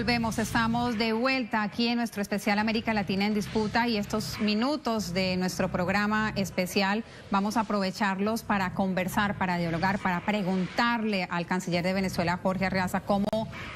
Volvemos, estamos de vuelta aquí en nuestro especial América Latina en Disputa y estos minutos de nuestro programa especial vamos a aprovecharlos para conversar, para dialogar, para preguntarle al canciller de Venezuela, Jorge Arreaza, cómo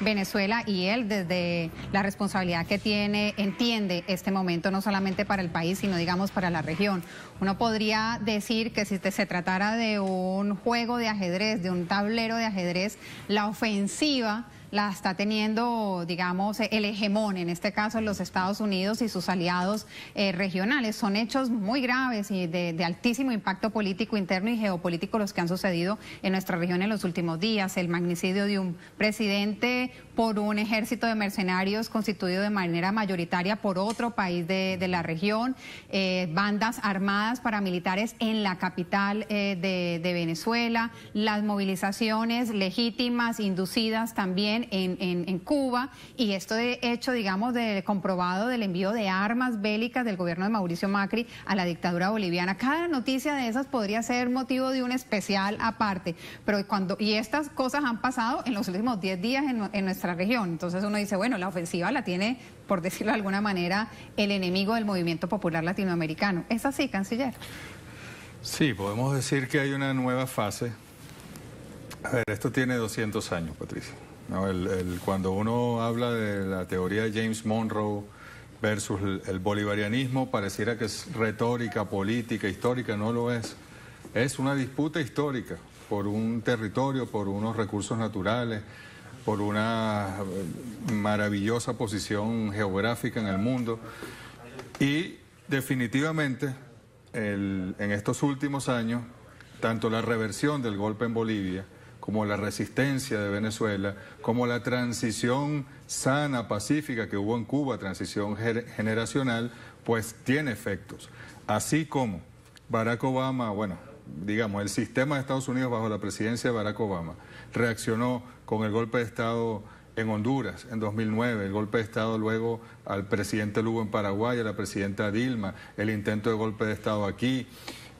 Venezuela y él desde la responsabilidad que tiene entiende este momento no solamente para el país, sino digamos para la región. Uno podría decir que si se tratara de un juego de ajedrez, de un tablero de ajedrez, la ofensiva la está teniendo, digamos, el hegemón, en este caso los Estados Unidos y sus aliados eh, regionales. Son hechos muy graves y de, altísimo impacto político interno y geopolítico los que han sucedido en nuestra región en los últimos días. El magnicidio de un presidente por un ejército de mercenarios constituido de manera mayoritaria por otro país de, la región, eh, bandas armadas paramilitares en la capital eh, de Venezuela, las movilizaciones legítimas inducidas también en, Cuba y esto de hecho, digamos, de, comprobado del envío de armas bélicas del gobierno de Mauricio Macri a la dictadura boliviana. Cada noticia de esas podría ser motivo de un especial aparte, pero cuando y estas cosas han pasado en los últimos 10 días en, en nuestra región, entonces uno dice, bueno, la ofensiva la tiene, por decirlo de alguna manera, el enemigo del movimiento popular latinoamericano. ¿Es así, canciller? Sí, podemos decir que hay una nueva fase. A ver, esto tiene 200 años, Patricia. El, cuando uno habla de la teoría de James Monroe versus el, bolivarianismo, pareciera que es retórica, política, histórica, no lo es. Es una disputa histórica por un territorio, por unos recursos naturales, por una maravillosa posición geográfica en el mundo. Y definitivamente en estos últimos años, tanto la reversión del golpe en Bolivia, como la resistencia de Venezuela, como la transición sana, pacífica que hubo en Cuba, transición generacional, pues tiene efectos. Así como Barack Obama, bueno, digamos, el sistema de Estados Unidos bajo la presidencia de Barack Obama reaccionó con el golpe de Estado en Honduras en 2009, el golpe de Estado luego al presidente Lugo en Paraguay, a la presidenta Dilma, el intento de golpe de Estado aquí,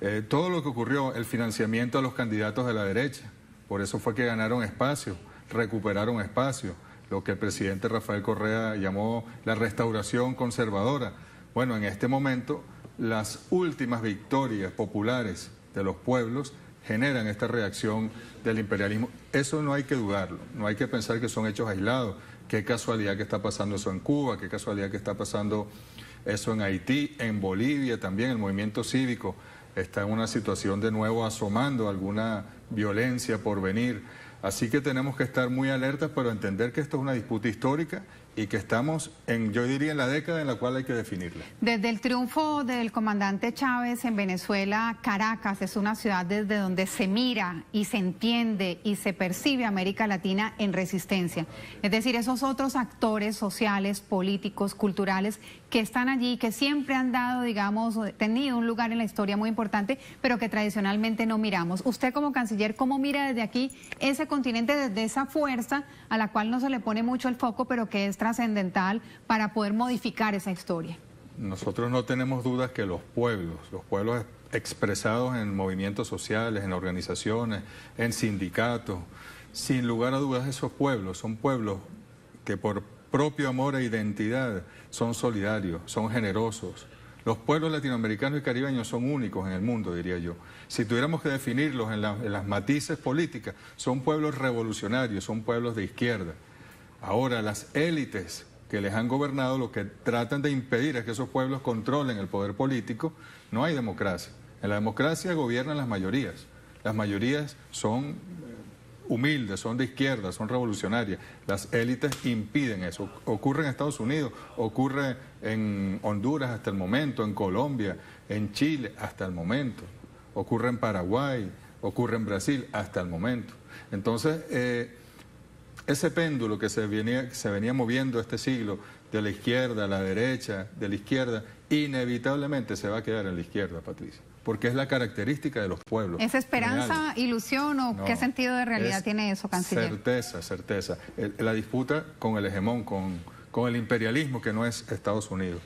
eh, todo lo que ocurrió, el financiamiento a los candidatos de la derecha por eso fue que ganaron espacio, recuperaron espacio, lo que el presidente Rafael Correa llamó la restauración conservadora. Bueno, en este momento las últimas victorias populares de los pueblos generan esta reacción del imperialismo. Eso no hay que dudarlo, no hay que pensar que son hechos aislados. Qué casualidad que está pasando eso en Cuba, qué casualidad que está pasando eso en Haití, en Bolivia también, el movimiento cívico está en una situación de nuevo asomando alguna violencia por venir. Así que tenemos que estar muy alertas, pero entender que esto es una disputa histórica y que estamos, en, yo diría, en la década en la cual hay que definirla. Desde el triunfo del comandante Chávez en Venezuela, Caracas es una ciudad desde donde se mira y se entiende y se percibe América Latina en resistencia. Es decir, esos otros actores sociales, políticos, culturales que están allí, que siempre han dado, digamos, tenido un lugar en la historia muy importante, pero que tradicionalmente no miramos. Usted como canciller, ¿cómo mira desde aquí ese continente, desde esa fuerza a la cual no se le pone mucho el foco, pero que es trascendental para poder modificar esa historia. Nosotros no tenemos dudas que los pueblos, los pueblos expresados en movimientos sociales, en organizaciones, en sindicatos, sin lugar a dudas esos pueblos son pueblos que por propio amor e identidad son solidarios, son generosos. Los pueblos latinoamericanos y caribeños son únicos en el mundo, diría yo. Si tuviéramos que definirlos en, en las matices políticas, son pueblos revolucionarios, son pueblos de izquierda. Ahora, las élites que les han gobernado lo que tratan de impedir es que esos pueblos controlen el poder político. No hay democracia. En la democracia gobiernan las mayorías. Las mayorías son humildes, son de izquierda, son revolucionarias. Las élites impiden eso. Ocurre en Estados Unidos, ocurre en Honduras hasta el momento, en Colombia, en Chile hasta el momento, ocurre en Paraguay, ocurre en Brasil hasta el momento. Entonces, eh, ese péndulo que se venía, se venía moviendo este siglo de la izquierda a la derecha, de la izquierda, inevitablemente se va a quedar en la izquierda, Patricia, porque es la característica de los pueblos. Esa esperanza, ilusión o qué sentido de realidad tiene eso, canciller? Certeza, certeza. la disputa con el hegemón, con, con el imperialismo que no es Estados Unidos.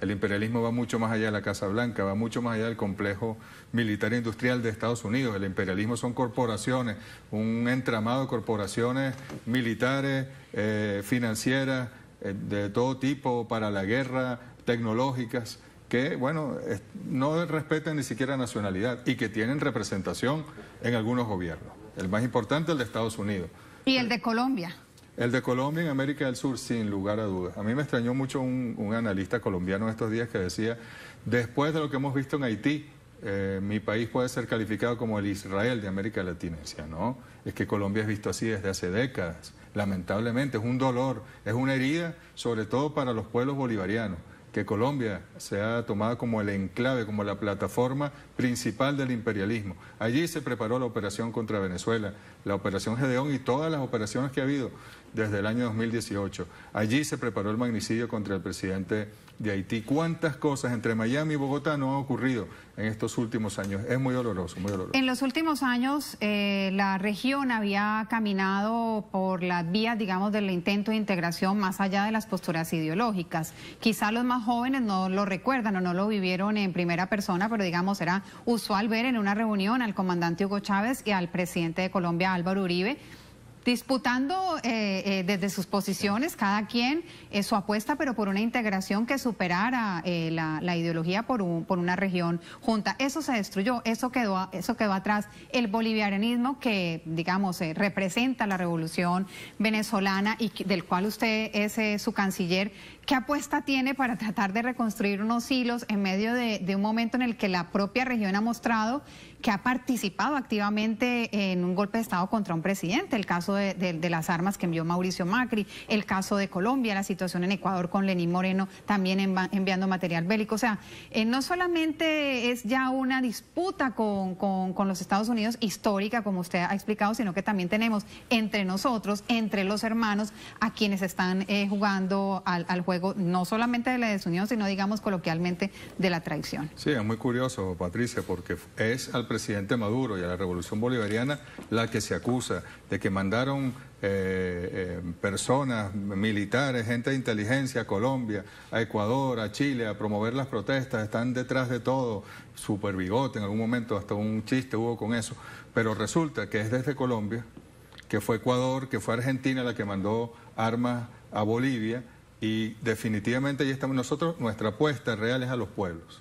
El imperialismo va mucho más allá de la Casa Blanca, va mucho más allá del complejo militar e industrial de Estados Unidos. El imperialismo son corporaciones, un entramado de corporaciones militares, eh, financieras, eh, de todo tipo, para la guerra, tecnológicas que, bueno, no respetan ni siquiera nacionalidad y que tienen representación en algunos gobiernos. El más importante, el de Estados Unidos. Y el de Colombia. El de Colombia en América del Sur, sin lugar a dudas. A mí me extrañó mucho un, analista colombiano estos días que decía, después de lo que hemos visto en Haití, eh, mi país puede ser calificado como el Israel de América Latina. no, es que Colombia es visto así desde hace décadas. Lamentablemente, es un dolor, es una herida, sobre todo para los pueblos bolivarianos que Colombia sea tomado como el enclave, como la plataforma principal del imperialismo. Allí se preparó la operación contra Venezuela, la operación Gedeón y todas las operaciones que ha habido desde el año 2018. Allí se preparó el magnicidio contra el presidente de Haití. ¿Cuántas cosas entre Miami y Bogotá no han ocurrido en estos últimos años? Es muy doloroso, muy doloroso. En los últimos años, eh, la región había caminado por las vías, digamos, del intento de integración más allá de las posturas ideológicas. Quizá los más jóvenes no lo recuerdan o no lo vivieron en primera persona, pero digamos, era usual ver en una reunión al comandante Hugo Chávez y al presidente de Colombia, Álvaro Uribe, disputando eh, eh, desde sus posiciones cada quien eh, su apuesta, pero por una integración que superara la, ideología por, por una región junta. Eso se destruyó, eso quedó, eso quedó atrás. El bolivianismo que, digamos, representa la revolución venezolana y del cual usted es su canciller, ¿Qué apuesta tiene para tratar de reconstruir unos hilos en medio de, un momento en el que la propia región ha mostrado que ha participado activamente en un golpe de Estado contra un presidente? El caso de, las armas que envió Mauricio Macri, el caso de Colombia, la situación en Ecuador con Lenín Moreno también enviando material bélico. O sea, eh, no solamente es ya una disputa con, los Estados Unidos histórica, como usted ha explicado, sino que también tenemos entre nosotros, entre los hermanos, a quienes están eh, jugando al, al juego no solamente de la desunión, sino digamos coloquialmente de la traición. Sí, es muy curioso, Patricia, porque es al presidente Maduro y a la revolución bolivariana la que se acusa de que mandaron eh, eh, personas, militares, gente de inteligencia a Colombia, a Ecuador, a Chile, a promover las protestas, están detrás de todo, super bigote, en algún momento hasta un chiste hubo con eso, pero resulta que es desde Colombia, que fue Ecuador, que fue Argentina la que mandó armas a Bolivia, y definitivamente ahí estamos nosotros, nuestra apuesta real es a los pueblos.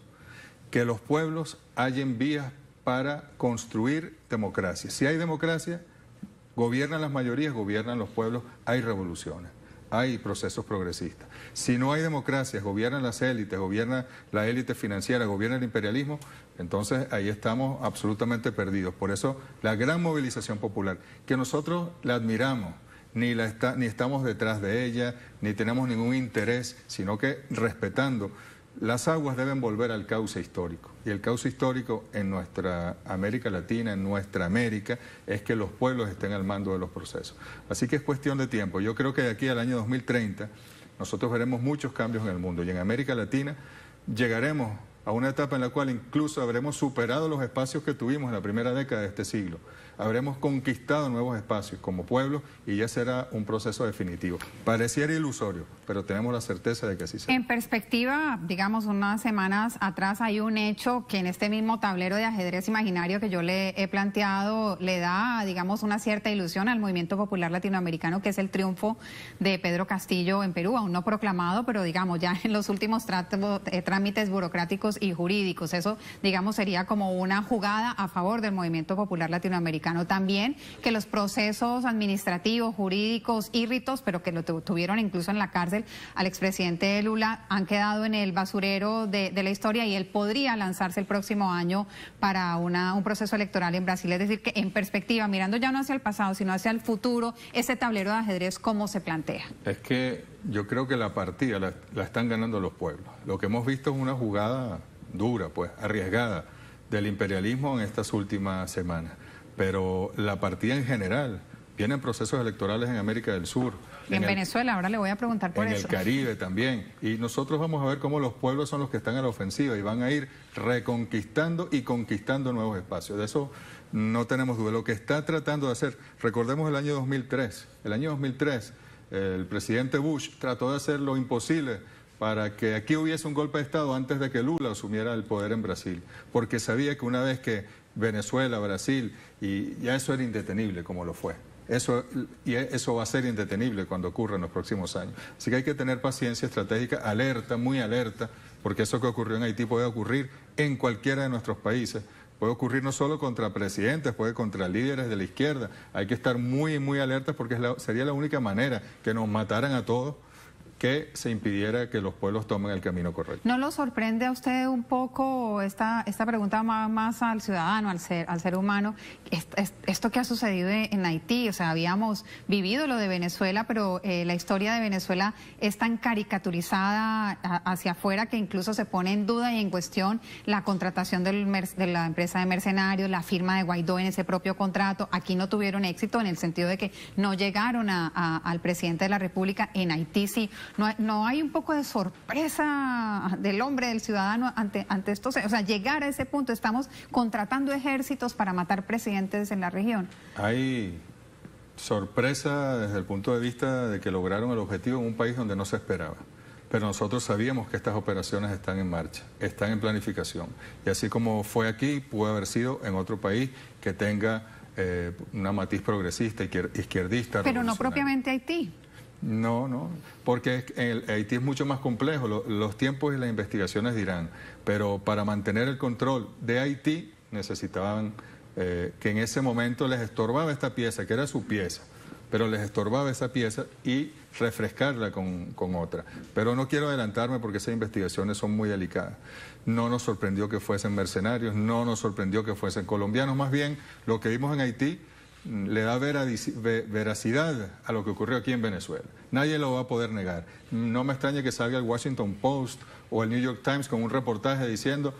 Que los pueblos hallen vías para construir democracia. Si hay democracia, gobiernan las mayorías, gobiernan los pueblos, hay revoluciones, hay procesos progresistas. Si no hay democracia, gobiernan las élites, gobierna la élite financiera, gobierna el imperialismo, entonces ahí estamos absolutamente perdidos. Por eso la gran movilización popular, que nosotros la admiramos ni, la está, ni estamos detrás de ella, ni tenemos ningún interés, sino que respetando. Las aguas deben volver al cauce histórico. Y el cauce histórico en nuestra América Latina, en nuestra América, es que los pueblos estén al mando de los procesos. Así que es cuestión de tiempo. Yo creo que de aquí al año 2030 nosotros veremos muchos cambios en el mundo. Y en América Latina llegaremos a una etapa en la cual incluso habremos superado los espacios que tuvimos en la primera década de este siglo habremos conquistado nuevos espacios como pueblo y ya será un proceso definitivo. Pareciera ilusorio, pero tenemos la certeza de que así será. En perspectiva, digamos, unas semanas atrás hay un hecho que en este mismo tablero de ajedrez imaginario que yo le he planteado le da, digamos, una cierta ilusión al movimiento popular latinoamericano, que es el triunfo de Pedro Castillo en Perú, aún no proclamado, pero digamos, ya en los últimos eh, trámites burocráticos y jurídicos. Eso, digamos, sería como una jugada a favor del movimiento popular latinoamericano también, que los procesos administrativos, jurídicos y ritos, pero que lo tuvieron incluso en la cárcel al expresidente Lula, han quedado en el basurero de, la historia y él podría lanzarse el próximo año para una, un proceso electoral en Brasil. Es decir, que en perspectiva, mirando ya no hacia el pasado, sino hacia el futuro, ese tablero de ajedrez, ¿cómo se plantea? Es que yo creo que la partida la están ganando los pueblos. Lo que hemos visto es una jugada dura, pues, arriesgada del imperialismo en estas últimas semanas pero la partida en general. Vienen procesos electorales en América del Sur. Y en, Venezuela, ahora le voy a preguntar por eso. En el Caribe también. Y nosotros vamos a ver cómo los pueblos son los que están a la ofensiva y van a ir reconquistando y conquistando nuevos espacios. De eso no tenemos duda. Lo que está tratando de hacer, recordemos el año 2003. El año 2003, el presidente Bush trató de hacer lo imposible para que aquí hubiese un golpe de Estado antes de que Lula asumiera el poder en Brasil, porque sabía que una vez que Venezuela, Brasil, y ya eso era indetenible como lo fue. Eso, y eso va a ser indetenible cuando ocurra en los próximos años. Así que hay que tener paciencia estratégica, alerta, muy alerta, porque eso que ocurrió en Haití puede ocurrir en cualquiera de nuestros países. Puede ocurrir no solo contra presidentes, puede contra líderes de la izquierda. Hay que estar muy, muy alertas porque sería la única manera que nos mataran a todos que se impidiera que los pueblos tomen el camino correcto. ¿No lo sorprende a usted un poco esta, esta pregunta más, al ciudadano, al ser, al ser humano? Esto que ha sucedido en Haití, o sea, habíamos vivido lo de Venezuela, pero eh, la historia de Venezuela es tan caricaturizada hacia afuera que incluso se pone en duda y en cuestión la contratación del de la empresa de mercenarios, la firma de Guaidó en ese propio contrato. Aquí no tuvieron éxito en el sentido de que no llegaron al presidente de la República, en Haití sí. No, hay un poco de sorpresa del hombre, del ciudadano ante, ante estos, o sea, llegar a ese punto, estamos contratando ejércitos para matar presidentes en la región. Hay sorpresa desde el punto de vista de que lograron el objetivo en un país donde no se esperaba pero nosotros sabíamos que estas operaciones están en marcha, están en planificación. Y así como fue aquí, puede haber sido en otro país que tenga eh, una matiz progresista, izquierdista. Pero no propiamente Haití. No, no, porque el Haití es mucho más complejo, los, tiempos y las investigaciones dirán, pero para mantener el control de Haití necesitaban eh, que en ese momento les estorbaba esta pieza, que era su pieza, pero les estorbaba esa pieza y refrescarla con, otra. Pero no quiero adelantarme porque esas investigaciones son muy delicadas. No nos sorprendió que fuesen mercenarios, no nos sorprendió que fuesen colombianos, más bien lo que vimos en Haití Mm. le da veracidad a lo que ocurrió aquí en Venezuela. Nadie lo va a poder negar. No me extraña que salga el Washington Post o el New York Times con un reportaje diciendo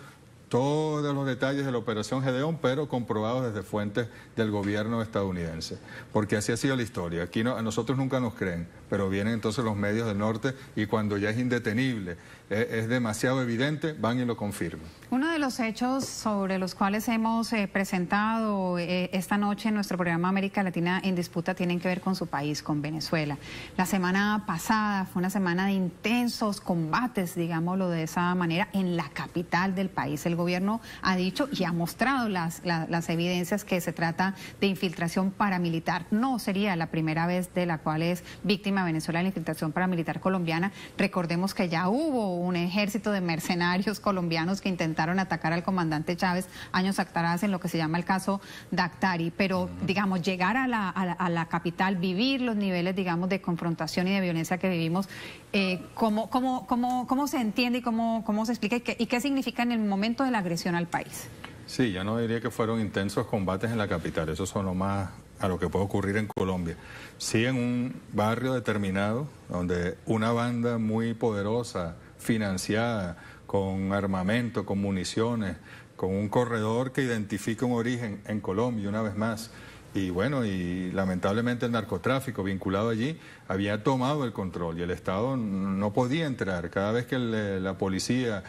todos los detalles de la operación Gedeón, pero comprobados desde fuentes del gobierno estadounidense. Porque así ha sido la historia. Aquí a nosotros nunca nos creen, pero vienen entonces los medios del norte y cuando ya es indetenible e, es, demasiado evidente, van y lo confirman. Uno de los hechos sobre los cuales hemos eh, presentado eh, esta noche en nuestro programa América Latina en Disputa tienen que ver con su país, con Venezuela. La semana pasada fue una semana de intensos combates, digámoslo de esa manera, en la capital del país. El gobierno ha dicho y ha mostrado las, evidencias que se trata de infiltración paramilitar. No sería la primera vez de la cual es víctima Venezuela la infiltración paramilitar colombiana. Recordemos que ya hubo un ejército de mercenarios colombianos que intentaron atacar al comandante Chávez años atrás en lo que se llama el caso Dactari, pero digamos, llegar a la, capital, vivir los niveles, digamos, de confrontación y de violencia que vivimos, eh, ¿cómo, cómo, se entiende y cómo, cómo se explica y qué, y qué significa en el momento de la agresión al país? Sí, yo no diría que fueron intensos combates en la capital, eso son lo más a lo que puede ocurrir en Colombia. Sí, en un barrio determinado, donde una banda muy poderosa financiada con armamento, con municiones, con un corredor que identifica un origen en Colombia, una vez más. Y bueno, y lamentablemente el narcotráfico vinculado allí había tomado el control y el Estado no podía entrar. Cada vez que la policía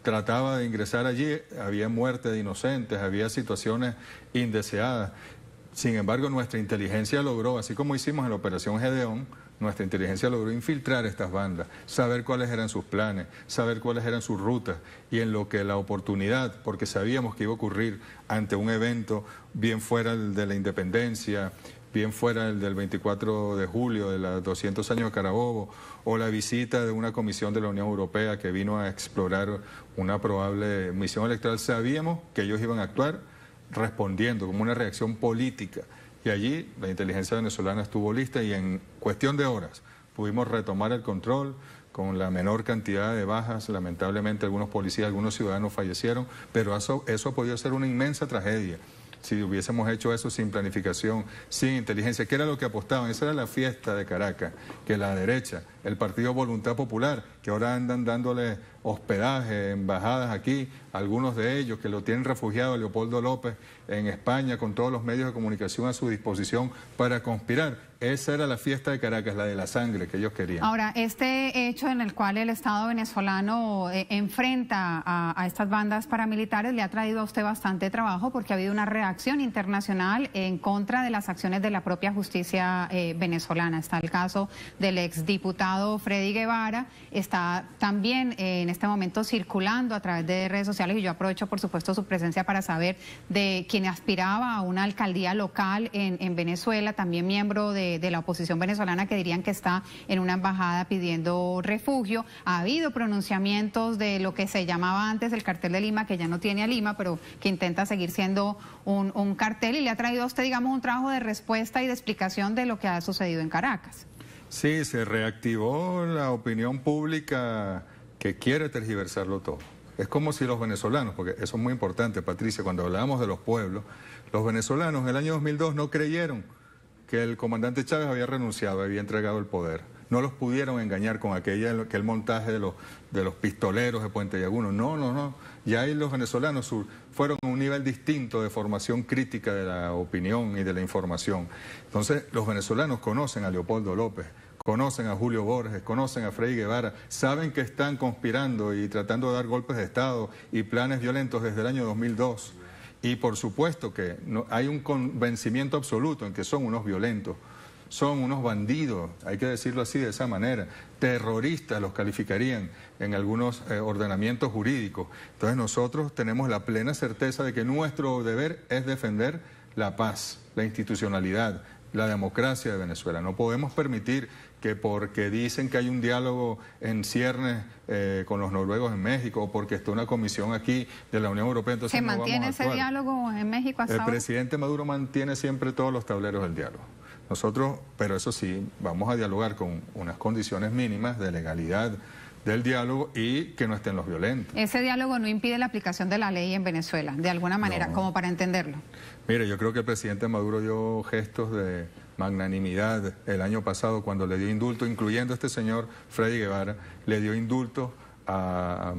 trataba de ingresar allí, había muertes de inocentes, había situaciones indeseadas. Sin embargo, nuestra inteligencia logró, así como hicimos en la operación Gedeón, nuestra inteligencia logró infiltrar estas bandas, saber cuáles eran sus planes, saber cuáles eran sus rutas y en lo que la oportunidad, porque sabíamos que iba a ocurrir ante un evento, bien fuera el de la independencia, bien fuera el del 24 de julio de los 200 años de Carabobo, o la visita de una comisión de la Unión Europea que vino a explorar una probable misión electoral, sabíamos que ellos iban a actuar respondiendo como una reacción política. Y allí la inteligencia venezolana estuvo lista y en cuestión de horas pudimos retomar el control con la menor cantidad de bajas. Lamentablemente algunos policías, algunos ciudadanos fallecieron, pero eso, eso ha podido ser una inmensa tragedia. Si hubiésemos hecho eso sin planificación, sin inteligencia, que era lo que apostaban, esa era la fiesta de Caracas, que la derecha el partido Voluntad Popular, que ahora andan dándole hospedaje, embajadas aquí, algunos de ellos que lo tienen refugiado, Leopoldo López, en España, con todos los medios de comunicación a su disposición para conspirar. Esa era la fiesta de Caracas, la de la sangre que ellos querían. Ahora, este hecho en el cual el Estado venezolano eh, enfrenta a, estas bandas paramilitares le ha traído a usted bastante trabajo porque ha habido una reacción internacional en contra de las acciones de la propia justicia eh, venezolana. Está el caso del exdiputado Freddy Guevara está también eh, en este momento circulando a través de redes sociales y yo aprovecho por supuesto su presencia para saber de quien aspiraba a una alcaldía local en, Venezuela, también miembro de, la oposición venezolana que dirían que está en una embajada pidiendo refugio. Ha habido pronunciamientos de lo que se llamaba antes el cartel de Lima, que ya no tiene a Lima, pero que intenta seguir siendo un, un cartel y le ha traído a usted, digamos, un trabajo de respuesta y de explicación de lo que ha sucedido en Caracas. Sí, se reactivó la opinión pública que quiere tergiversarlo todo. Es como si los venezolanos, porque eso es muy importante, Patricia, cuando hablábamos de los pueblos, los venezolanos en el año 2002 no creyeron que el comandante Chávez había renunciado, había entregado el poder no los pudieron engañar con aquella, aquel montaje de los, de los pistoleros de Puente Llaguno. No, no, no. Ya ahí los venezolanos fueron a un nivel distinto de formación crítica de la opinión y de la información. Entonces, los venezolanos conocen a Leopoldo López, conocen a Julio Borges, conocen a Freddy Guevara, saben que están conspirando y tratando de dar golpes de Estado y planes violentos desde el año 2002. Y por supuesto que hay un convencimiento absoluto en que son unos violentos son unos bandidos, hay que decirlo así de esa manera, terroristas los calificarían en algunos eh, ordenamientos jurídicos. Entonces nosotros tenemos la plena certeza de que nuestro deber es defender la paz, la institucionalidad, la democracia de Venezuela. No podemos permitir que porque dicen que hay un diálogo en ciernes eh, con los noruegos en México o porque está una comisión aquí de la Unión Europea, entonces mantiene ese diálogo en México El presidente Maduro mantiene siempre todos los tableros del diálogo. Nosotros, pero eso sí, vamos a dialogar con unas condiciones mínimas de legalidad del diálogo y que no estén los violentos. Ese diálogo no impide la aplicación de la ley en Venezuela, de alguna manera, como para entenderlo. Mire, yo creo que el presidente Maduro dio gestos de magnanimidad el año pasado cuando le dio indulto, incluyendo a este señor Freddy Guevara, le dio indulto a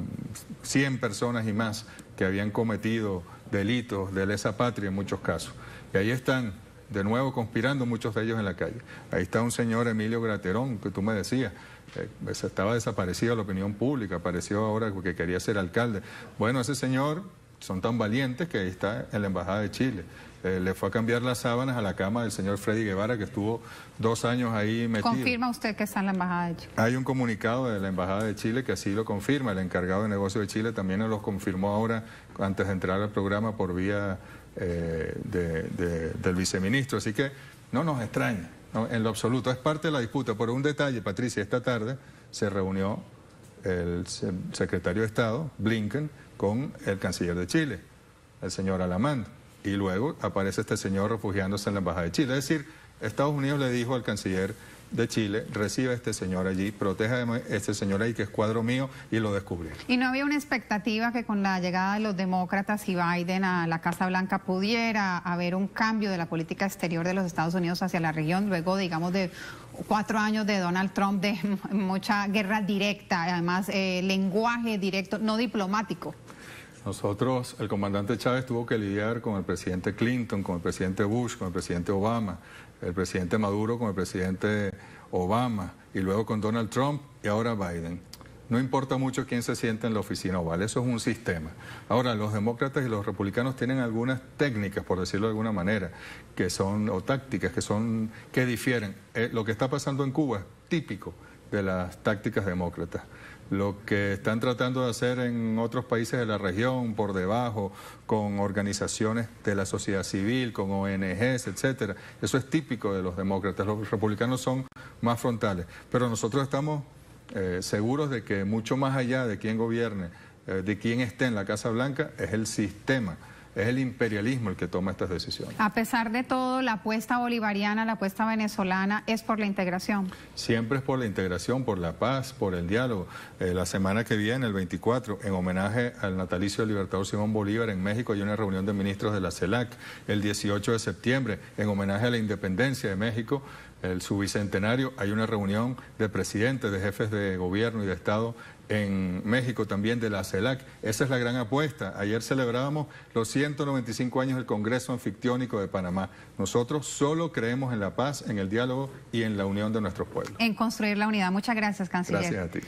100 personas y más que habían cometido delitos de lesa patria en muchos casos. Y ahí están de nuevo conspirando, muchos de ellos en la calle. Ahí está un señor Emilio Graterón, que tú me decías, eh, estaba desaparecido la opinión pública, apareció ahora que quería ser alcalde. Bueno, ese señor son tan valientes que ahí está en la Embajada de Chile. Eh, le fue a cambiar las sábanas a la cama del señor Freddy Guevara, que estuvo dos años ahí metido. ¿Confirma usted que está en la Embajada de Chile? Hay un comunicado de la Embajada de Chile que así lo confirma. El encargado de negocio de Chile también lo confirmó ahora, antes de entrar al programa, por vía eh, del viceministro. Así que no nos extraña, en lo absoluto. Es parte de la disputa. Por un detalle, Patricia, esta tarde se reunió el secretario de Estado, Blinken, con el canciller de Chile, el señor Alamán. Y luego aparece este señor refugiándose en la Embajada de Chile. Es decir, Estados Unidos le dijo al canciller de Chile, reciba a este señor allí, proteja a este señor ahí que es cuadro mío y lo descubrí. ¿Y no había una expectativa que con la llegada de los demócratas y Biden a la Casa Blanca pudiera haber un cambio de la política exterior de los Estados Unidos hacia la región luego, digamos, de cuatro años de Donald Trump de mucha guerra directa, además eh, lenguaje directo, no diplomático? Nosotros, el comandante Chávez tuvo que lidiar con el presidente Clinton, con el presidente Bush, con el presidente Obama el presidente Maduro con el presidente Obama y luego con Donald Trump y ahora Biden. No importa mucho quién se siente en la oficina oval, eso es un sistema. Ahora, los demócratas y los republicanos tienen algunas técnicas, por decirlo de alguna manera, que son, o tácticas que son, que difieren. Eh, lo que está pasando en Cuba es típico de las tácticas demócratas lo que están tratando de hacer en otros países de la región, por debajo, con organizaciones de la sociedad civil, con ONGs, etcétera. Eso es típico de los demócratas. Los republicanos son más frontales. Pero nosotros estamos eh, seguros de que mucho más allá de quién gobierne, eh, de quién esté en la Casa Blanca, es el sistema es el imperialismo el que toma estas decisiones. A pesar de todo, la apuesta bolivariana, la apuesta venezolana es por la integración. Siempre es por la integración, por la paz, por el diálogo. Eh, la semana que viene, el 24, en homenaje al natalicio del libertador Simón Bolívar en México, hay una reunión de ministros de la CELAC. El 18 de septiembre, en homenaje a la independencia de México, el, su hay una reunión de presidentes, de jefes de gobierno y de Estado en México también de la CELAC. Esa es la gran apuesta. Ayer celebrábamos los 195 años del Congreso Anfictiónico de Panamá. Nosotros solo creemos en la paz, en el diálogo y en la unión de nuestros pueblos. En construir la unidad. Muchas gracias, canciller. Gracias a ti.